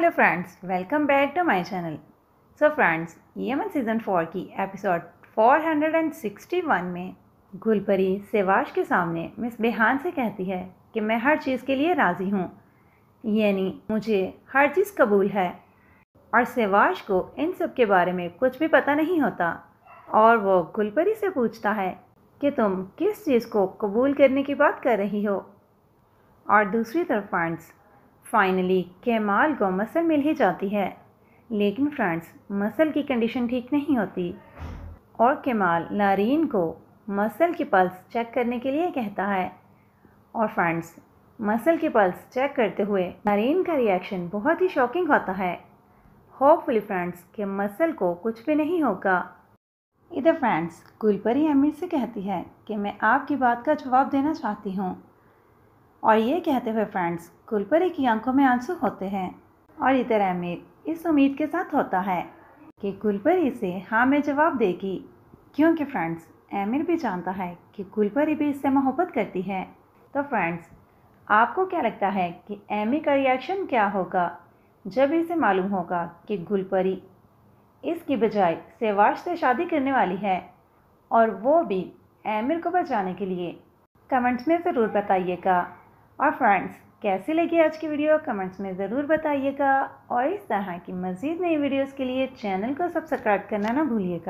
hello friends welcome back to my channel so friends Yemin season four की episode 461 में गुलपरी सेवाश के सामने miss बेहान से कहती है कि मैं हर चीज़ के लिए राज़ी हूँ यानी मुझे हर चीज़ कबूल है और सेवाश को इन सब के बारे में कुछ भी पता नहीं होता और वो गुलपरी से पूछता है कि तुम किस चीज़ को कबूल करने की बात कर रही हो और दूसरी तरफ फ्रेंड्स फाइनली केमाल को मसल मिल ही जाती है लेकिन फ्रेंड्स मसल की कंडीशन ठीक नहीं होती और केमाल नारीन को मसल की पल्स चेक करने के लिए कहता है और फ्रेंड्स मसल की पल्स चेक करते हुए नारीन का रिएक्शन बहुत ही शॉकिंग होता है होपफुली फ्रेंड्स के मसल को कुछ भी नहीं होगा इधर फ्रेंड्स गुलपरी अमीर से कहती है कि मैं आपकी बात का जवाब देना चाहती हूँ और ये कहते हुए फ्रेंड्स गुलपरी की आंखों में आंसू होते हैं और इधर आमिर इस उम्मीद के साथ होता है कि गुलपरी से हाँ में जवाब देगी क्योंकि फ्रेंड्स आमिर भी जानता है कि गुलपरी भी इससे मोहब्बत करती है तो फ्रेंड्स आपको क्या लगता है कि एमी का रिएक्शन क्या होगा जब इसे मालूम होगा कि गुलपरी इसकी बजाय सेवाश से शादी करने वाली है और वो भी आमिर को बचाने के लिए कमेंट्स में ज़रूर बताइएगा और फ्रेंड्स कैसी लगी आज की वीडियो कमेंट्स में ज़रूर बताइएगा और इस तरह की मज़ीद नई वीडियोस के लिए चैनल को सब्सक्राइब करना ना भूलिएगा